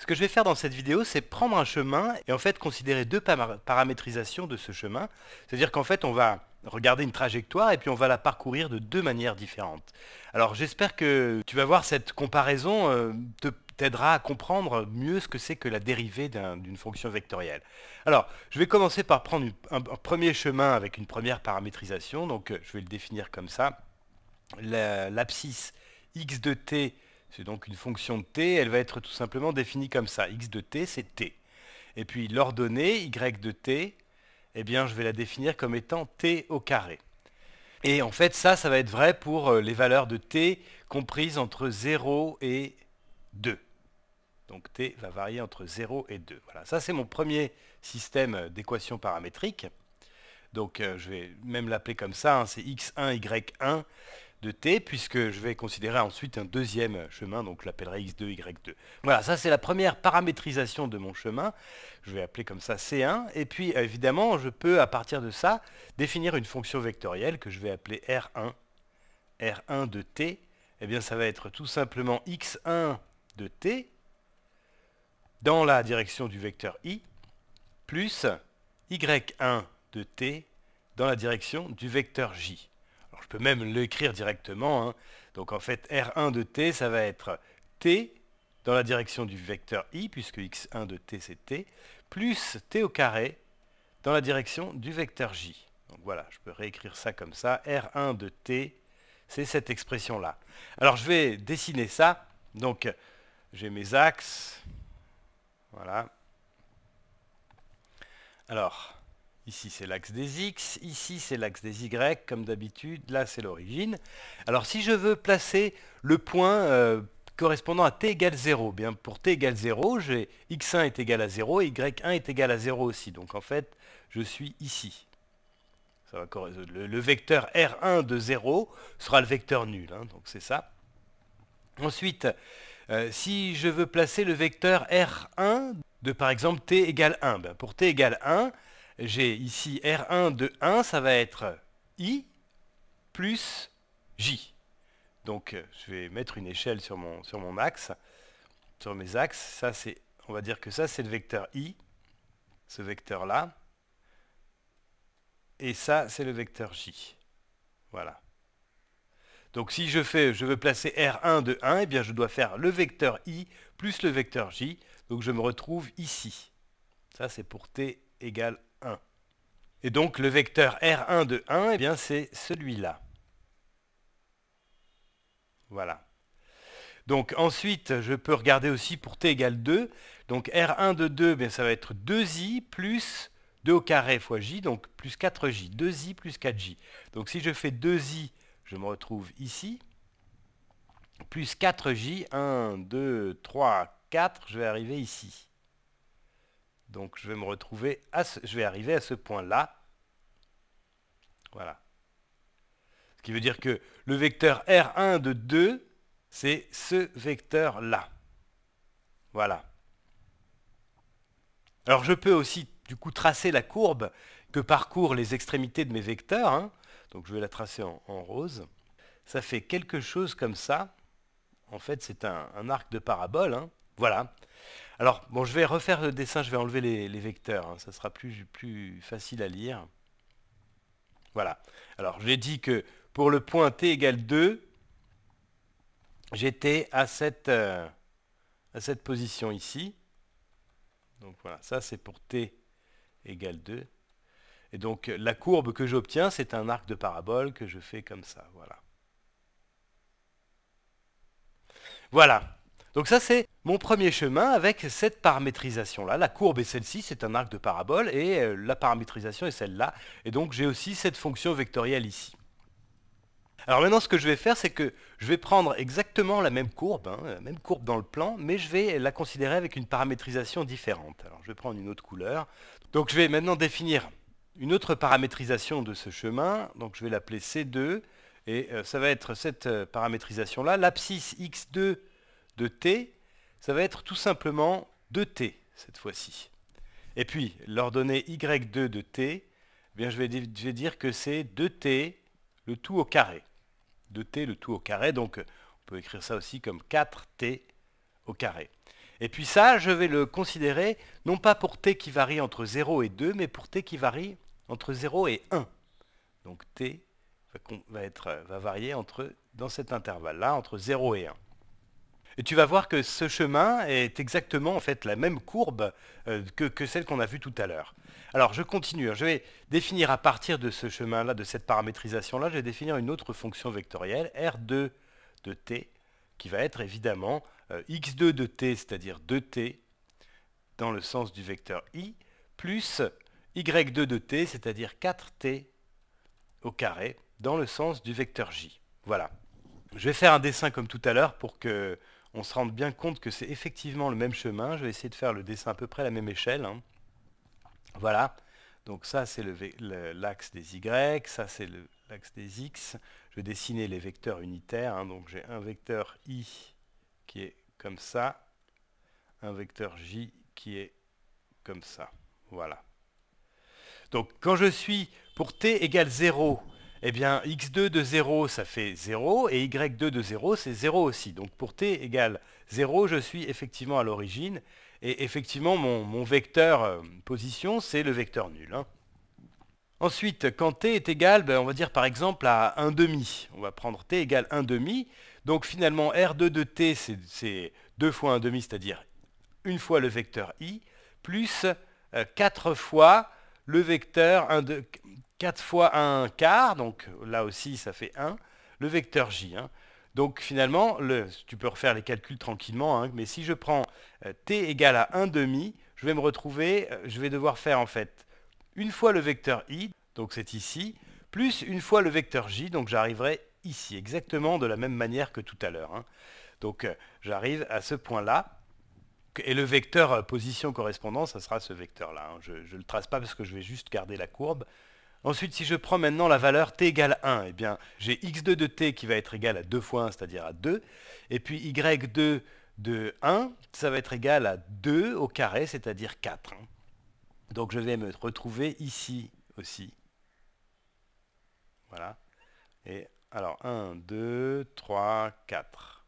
Ce que je vais faire dans cette vidéo, c'est prendre un chemin et en fait considérer deux paramétrisations de ce chemin. C'est-à-dire qu'en fait, on va regarder une trajectoire et puis on va la parcourir de deux manières différentes. Alors j'espère que tu vas voir cette comparaison euh, t'aidera à comprendre mieux ce que c'est que la dérivée d'une fonction vectorielle. Alors, je vais commencer par prendre un, un, premier chemin avec une première paramétrisation, donc euh, je vais le définir comme ça. L'abscisse x de t c'est donc une fonction de t, elle va être tout simplement définie comme ça. x de t, c'est t. Et puis l'ordonnée, y de t, eh bien je vais la définir comme étant t au carré. Et en fait, ça, ça va être vrai pour euh, les valeurs de t comprises entre 0 et 2. Donc t va varier entre 0 et 2. Voilà, ça c'est mon premier système euh, d'équation paramétrique. Donc euh, je vais même l'appeler comme ça, hein. c'est x1, y1 de t, puisque je vais considérer ensuite un deuxième chemin, donc je l'appellerai x2, y2. Voilà, ça c'est la première paramétrisation de mon chemin, je vais appeler comme ça c1, et puis évidemment je peux à partir de ça définir une fonction vectorielle que je vais appeler r1, r1 de t, eh bien ça va être tout simplement x1 de t dans la direction du vecteur i, plus y1 de t dans la direction du vecteur j je peux même l'écrire directement. Hein. Donc en fait, R1 de t, ça va être t dans la direction du vecteur i, puisque x1 de t c'est t, plus t au carré dans la direction du vecteur j. Donc voilà, je peux réécrire ça comme ça. R1 de t, c'est cette expression-là. Alors je vais dessiner ça. Donc j'ai mes axes. Voilà. Alors, Ici, c'est l'axe des X. Ici, c'est l'axe des Y, comme d'habitude. Là, c'est l'origine. Alors, si je veux placer le point euh, correspondant à t égale 0, eh bien pour t égale 0, j'ai x1 est égal à 0 et y1 est égal à 0 aussi. Donc, en fait, je suis ici. le, vecteur R1 de 0 sera le vecteur nul. Hein, donc, c'est ça. Ensuite, euh, si je veux placer le vecteur R1 de, par exemple, t égale 1, ben, pour t égale 1, j'ai ici R1 de 1, ça va être I plus J. Donc euh, je vais mettre une échelle sur mon, sur mon axe, sur mes axes. Ça, c'est, on va dire que ça, c'est le vecteur I, ce vecteur-là. Et ça, c'est le vecteur J. Voilà. Donc si je fais, je veux placer R1 de 1, eh bien je dois faire le vecteur I plus le vecteur J. Donc je me retrouve ici. Ça, c'est pour T égale et donc le vecteur R1 de 1, eh bien c'est celui-là. Voilà. Donc ensuite, je peux regarder aussi pour t égale 2. Donc R1 de 2, eh ça va être 2i plus 2 au carré fois j, donc plus 4j. 2i plus 4j. Donc si je fais 2i, je me retrouve ici. Plus 4j, 1, 2, 3, 4, je vais arriver ici. Donc je vais me retrouver à je vais arriver à ce point-là. Voilà. Ce qui veut dire que le vecteur R1 de 2, c'est ce vecteur-là. Voilà. Alors je peux aussi du coup tracer la courbe que parcourent les extrémités de mes vecteurs. Hein. Donc je vais la tracer en, rose. Ça fait quelque chose comme ça. En fait, c'est un, arc de parabole. Hein. Voilà. Alors, bon, je vais refaire le dessin, je vais enlever les, vecteurs, hein. ça sera plus, plus facile à lire. Voilà. Alors, j'ai dit que pour le point t égale 2, j'étais à cette, euh, à cette position ici. Donc voilà, ça c'est pour t égale 2. Et donc la courbe que j'obtiens, c'est un arc de parabole que je fais comme ça. Voilà. Voilà. Donc ça c'est mon premier chemin avec cette paramétrisation là. La courbe est celle-ci, c'est un arc de parabole et euh, la paramétrisation est celle-là. Et donc j'ai aussi cette fonction vectorielle ici. Alors maintenant ce que je vais faire c'est que je vais prendre exactement la même courbe, hein, la même courbe dans le plan, mais je vais la considérer avec une paramétrisation différente. Alors je vais prendre une autre couleur. Donc je vais maintenant définir une autre paramétrisation de ce chemin, donc je vais l'appeler C2, et euh, ça va être cette euh, paramétrisation là, l'abscisse X2 de t, ça va être tout simplement 2t cette fois-ci. Et puis, l'ordonnée y2 de t, eh bien, je, vais, dire que c'est 2t le tout au carré. 2t le tout au carré, donc on peut écrire ça aussi comme 4t au carré. Et puis ça, je vais le considérer non pas pour t qui varie entre 0 et 2, mais pour t qui varie entre 0 et 1. Donc t va, être, va varier entre, dans cet intervalle-là, entre 0 et 1. Et tu vas voir que ce chemin est exactement en fait la même courbe euh, que, celle qu'on a vue tout à l'heure. Alors je continue, je vais définir à partir de ce chemin-là, de cette paramétrisation-là, je vais définir une autre fonction vectorielle, R2 de t, qui va être évidemment euh, x2 de t, c'est-à-dire 2t, dans le sens du vecteur i, plus y2 de t, c'est-à-dire 4t au carré, dans le sens du vecteur j. Voilà. Je vais faire un dessin comme tout à l'heure pour que on se rende bien compte que c'est effectivement le même chemin. Je vais essayer de faire le dessin à peu près à la même échelle. Hein. Voilà. Donc ça, c'est l'axe des Y, ça, c'est l'axe des X. Je vais dessiner les vecteurs unitaires. Hein. donc j'ai un vecteur I qui est comme ça, un vecteur J qui est comme ça. Voilà. Donc quand je suis pour t égale 0, eh bien, x2 de 0, ça fait 0, et y2 de 0, c'est 0 aussi. Donc pour t égale 0, je suis effectivement à l'origine, et effectivement, mon, vecteur euh, position, c'est le vecteur nul. Hein. Ensuite, quand t est égal, ben, on va dire par exemple à 1 demi. On va prendre t égale 1 demi. Donc finalement, R2 de t, c'est 2 fois 1 demi, c'est-à-dire une fois le vecteur i, plus 4 euh, fois le vecteur 1 de, 4 fois 1 quart, donc là aussi ça fait 1, le vecteur J. Hein. Donc finalement, tu peux refaire les calculs tranquillement, hein, mais si je prends euh, t égale à 1 demi, je vais me retrouver, euh, je vais devoir faire en fait une fois le vecteur i, donc c'est ici, plus une fois le vecteur j, donc j'arriverai ici, exactement de la même manière que tout à l'heure. Hein. Donc euh, j'arrive à ce point-là, et le vecteur position correspondant, ça sera ce vecteur-là. Je ne le trace pas parce que je vais juste garder la courbe, Ensuite, si je prends maintenant la valeur t égale 1, eh bien, j'ai x2 de t qui va être égal à 2 fois 1, c'est-à-dire à 2. Et puis y2 de 1, ça va être égal à 2 au carré, c'est-à-dire 4. Donc je vais me retrouver ici aussi. Voilà. Et alors 1, 2, 3, 4.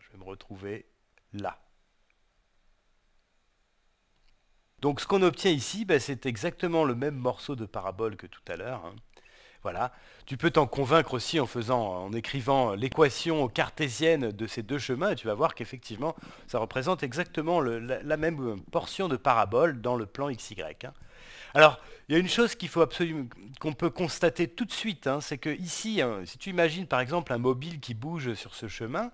je vais me retrouver là. Donc ce qu'on obtient ici, ben, c'est exactement le même morceau de parabole que tout à l'heure. Hein. Voilà. Tu peux t'en convaincre aussi en faisant, en écrivant l'équation cartésienne de ces deux chemins, et tu vas voir qu'effectivement, ça représente exactement la, même portion de parabole dans le plan XY. Hein. Alors, il y a une chose qu'il qu'on peut constater tout de suite, hein, c'est que ici, hein, si tu imagines par exemple un mobile qui bouge sur ce chemin,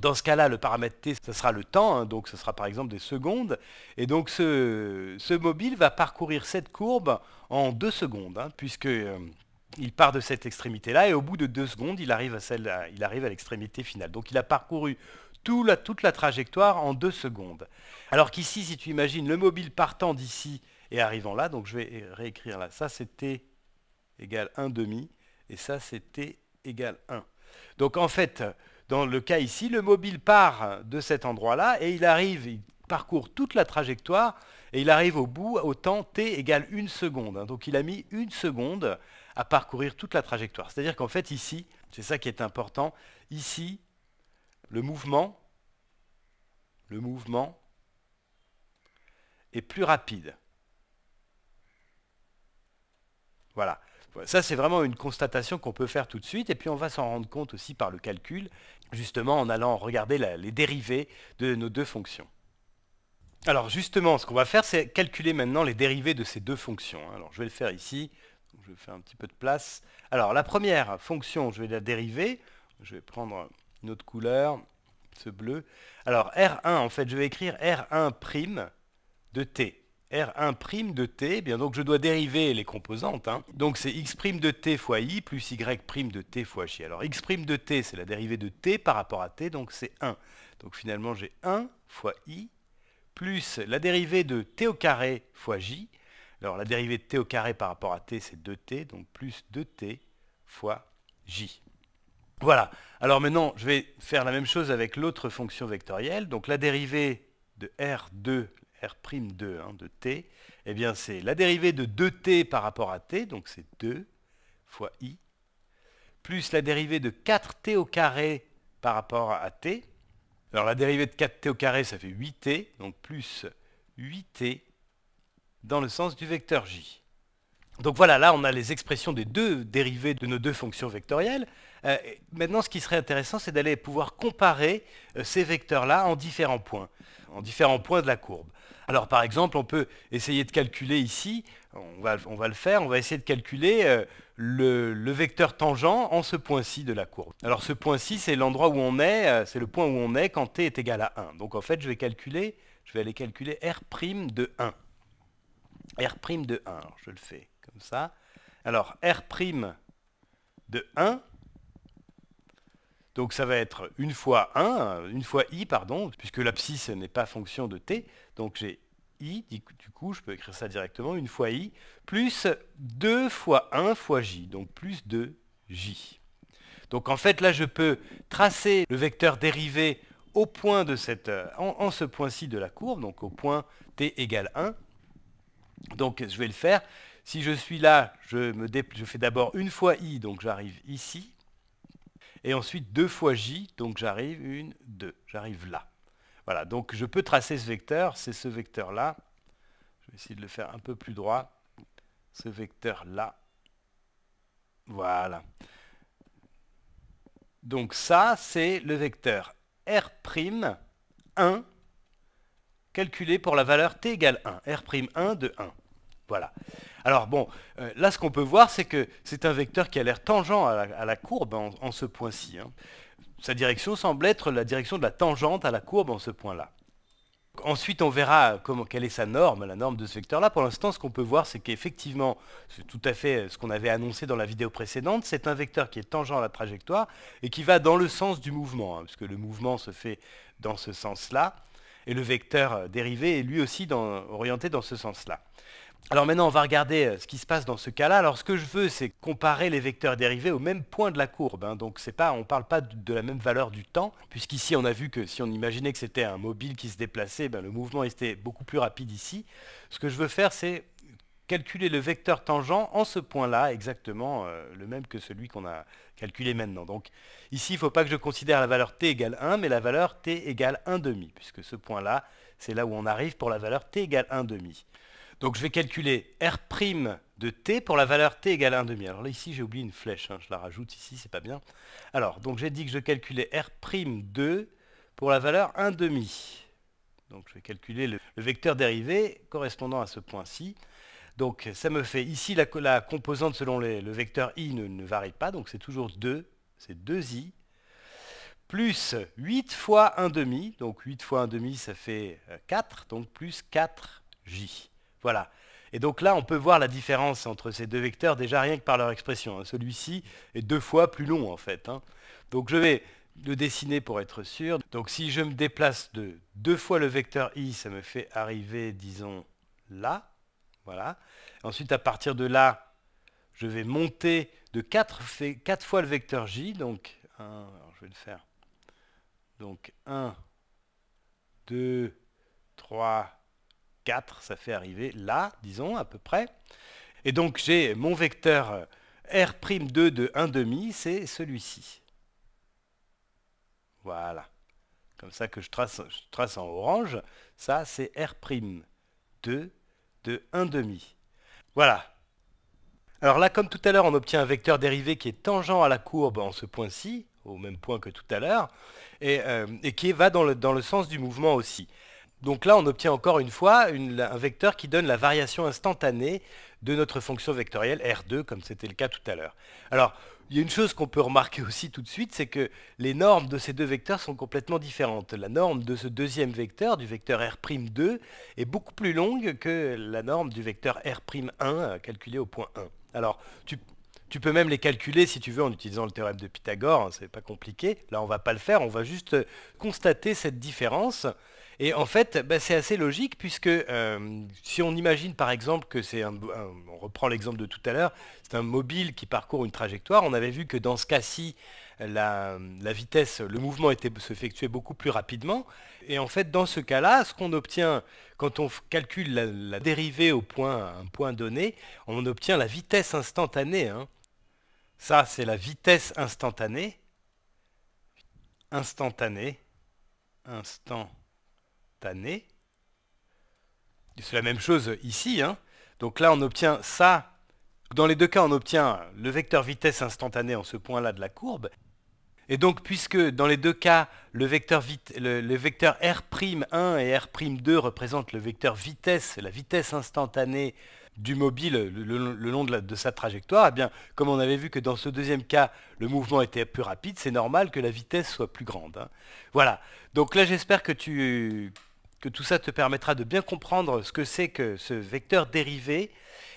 dans ce cas-là, le paramètre t, ce sera le temps, hein, donc ce sera par exemple des secondes, et donc ce, mobile va parcourir cette courbe en deux secondes, puisque euh, il part de cette extrémité-là, et au bout de deux secondes, il arrive à celle, il arrive à l'extrémité finale. Donc il a parcouru toute la trajectoire en deux secondes. Alors qu'ici, si tu imagines le mobile partant d'ici et arrivant là, donc je vais réécrire là. Ça, c'était égale 1 demi, et ça, c'était égale 1. Donc en fait, dans le cas ici, le mobile part de cet endroit-là, et il arrive, il parcourt toute la trajectoire, et il arrive au bout au temps t égale 1 seconde. Donc il a mis 1 seconde à parcourir toute la trajectoire. C'est-à-dire qu'en fait, ici, c'est ça qui est important, ici, le mouvement, le mouvement est plus rapide. Voilà. Ça, c'est vraiment une constatation qu'on peut faire tout de suite, et puis on va s'en rendre compte aussi par le calcul, justement en allant regarder les dérivés de nos deux fonctions. Alors justement, ce qu'on va faire, c'est calculer maintenant les dérivés de ces deux fonctions. Hein. Alors je vais le faire ici, je vais faire un petit peu de place. Alors la première fonction, je vais la dériver, je vais prendre une autre couleur, ce bleu. Alors R1, en fait, je vais écrire R1' de t. R1' de t, eh bien donc je dois dériver les composantes. Hein. Donc c'est x' de t fois i plus y' de t fois j. Alors x' de t, c'est la dérivée de t par rapport à t, donc c'est 1. Donc finalement j'ai 1 fois i plus la dérivée de t au carré fois j. Alors la dérivée de t au carré par rapport à t, c'est 2t, donc plus 2t fois j. Voilà. Alors maintenant, je vais faire la même chose avec l'autre fonction vectorielle. Donc la dérivée de R2, R'2 hein, de t, eh bien c'est la dérivée de 2t par rapport à t, donc c'est 2 fois i, plus la dérivée de 4t au carré par rapport à t. Alors la dérivée de 4t au carré, ça fait 8t, donc plus 8t dans le sens du vecteur j. Donc voilà, là on a les expressions des deux dérivées de nos deux fonctions vectorielles. Euh, maintenant, ce qui serait intéressant, c'est d'aller pouvoir comparer euh, ces vecteurs-là en différents points, en différents points de la courbe. Alors, par exemple, on peut essayer de calculer ici, on va, on va le faire, on va essayer de calculer euh, le, vecteur tangent en ce point-ci de la courbe. Alors, ce point-ci, c'est l'endroit où on est, c'est le point où on est quand t est égal à 1. Donc, en fait, je vais calculer, je vais aller calculer r' de 1. R' de 1, je le fais comme ça. Alors, R' de 1, donc ça va être une fois 1, une fois i, pardon, puisque l'abscisse n'est pas fonction de t. Donc j'ai i, du coup je peux écrire ça directement, une fois i, plus 2 fois 1 fois j, donc plus 2j. Donc en fait là je peux tracer le vecteur dérivé au point de cette, euh, en, ce point-ci de la courbe, donc au point t égale 1. Donc je vais le faire. Si je suis là, je, je fais d'abord une fois i, donc j'arrive ici. Et ensuite, 2 fois j, donc j'arrive, 1, 2, j'arrive là. Voilà, donc je peux tracer ce vecteur, c'est ce vecteur-là. Je vais essayer de le faire un peu plus droit. Ce vecteur-là. Voilà. Donc ça, c'est le vecteur R'1 calculé pour la valeur t égale 1. R'1 de 1. Voilà. Alors bon, euh, là ce qu'on peut voir, c'est que c'est un vecteur qui a l'air tangent à la, courbe en, ce point-ci. Hein. Sa direction semble être la direction de la tangente à la courbe en ce point-là. Ensuite, on verra quelle est sa norme, la norme de ce vecteur-là. Pour l'instant, ce qu'on peut voir, c'est qu'effectivement, c'est tout à fait euh, ce qu'on avait annoncé dans la vidéo précédente, c'est un vecteur qui est tangent à la trajectoire et qui va dans le sens du mouvement, parce hein, puisque le mouvement se fait dans ce sens-là, et le vecteur euh, dérivé est lui aussi orienté dans ce sens-là. Alors maintenant, on va regarder euh, ce qui se passe dans ce cas-là. Alors ce que je veux, c'est comparer les vecteurs dérivés au même point de la courbe. Hein. Donc pas, on ne parle pas de la même valeur du temps, puisqu'ici on a vu que si on imaginait que c'était un mobile qui se déplaçait, ben, le mouvement était beaucoup plus rapide ici. Ce que je veux faire, c'est calculer le vecteur tangent en ce point-là, exactement euh, le même que celui qu'on a calculé maintenant. Donc ici, il ne faut pas que je considère la valeur t égale 1, mais la valeur t égale 1,5, puisque ce point-là, c'est là où on arrive pour la valeur t égale 1,5. Donc je vais calculer R' de t pour la valeur t égale 1 demi. Alors là ici j'ai oublié une flèche, hein, je la rajoute ici, c'est pas bien. Alors donc j'ai dit que je calculais R' 2 pour la valeur 1 demi. Donc je vais calculer le, vecteur dérivé correspondant à ce point-ci. Donc ça me fait ici la, composante selon le vecteur i ne, ne varie pas, donc c'est toujours 2, c'est 2i plus 8 fois 1 demi, donc 8 fois 1 demi ça fait 4, euh, donc plus 4j. Voilà. Et donc là, on peut voir la différence entre ces deux vecteurs déjà rien que par leur expression. Hein. Celui-ci est deux fois plus long en fait. Hein. Donc je vais le dessiner pour être sûr. Donc si je me déplace de deux fois le vecteur i, ça me fait arriver, disons, là. Voilà. Ensuite, à partir de là, je vais monter de quatre fois le vecteur j. Donc je vais le faire. Donc 1, 2, 3, 4, ça fait arriver là, disons, à peu près. Et donc j'ai mon vecteur euh, R'2 de 1,5, c'est celui-ci. Voilà. Comme ça que je trace, trace en orange, ça c'est R'2 de 1,5. Voilà. Alors là, comme tout à l'heure, on obtient un vecteur dérivé qui est tangent à la courbe en ce point-ci, au même point que tout à l'heure, et, euh, qui va dans le, dans le sens du mouvement aussi. Donc là, on obtient encore une fois un vecteur qui donne la variation instantanée de notre fonction vectorielle R2, comme c'était le cas tout à l'heure. Alors, il y a une chose qu'on peut remarquer aussi tout de suite, c'est que les normes de ces deux vecteurs sont complètement différentes. La norme de ce deuxième vecteur, du vecteur R'2, est beaucoup plus longue que la norme du vecteur R'1 euh, calculé au point 1. Alors, tu, peux même les calculer si tu veux en utilisant le théorème de Pythagore, hein, ce n'est pas compliqué. Là, on va pas le faire, on va juste constater cette différence. Et en fait, bah, c'est assez logique puisque euh, si on imagine par exemple que c'est un, on reprend l'exemple de tout à l'heure, c'est un mobile qui parcourt une trajectoire. On avait vu que dans ce cas-ci, la, vitesse, le mouvement était s'effectuait beaucoup plus rapidement. Et en fait, dans ce cas-là, ce qu'on obtient quand on calcule la, dérivée au point, un point donné, on obtient la vitesse instantanée. Hein. Ça, c'est la vitesse instantanée. Instantanée. Instant c'est la même chose ici. Hein. Donc là, on obtient ça. Dans les deux cas, on obtient le vecteur vitesse instantanée en ce point-là de la courbe. Et donc, puisque dans les deux cas, le vecteur, le vecteur R'1 et R'2 représentent le vecteur vitesse, la vitesse instantanée du mobile le, long de, sa trajectoire, eh bien, comme on avait vu que dans ce deuxième cas, le mouvement était plus rapide, c'est normal que la vitesse soit plus grande. Hein. Voilà. Donc là, j'espère que, tout ça te permettra de bien comprendre ce que c'est que ce vecteur dérivé,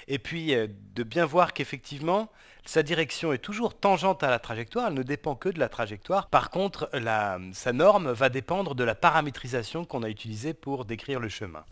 et puis euh, de bien voir qu'effectivement, sa direction est toujours tangente à la trajectoire, elle ne dépend que de la trajectoire. Par contre, sa norme va dépendre de la paramétrisation qu'on a utilisée pour décrire le chemin.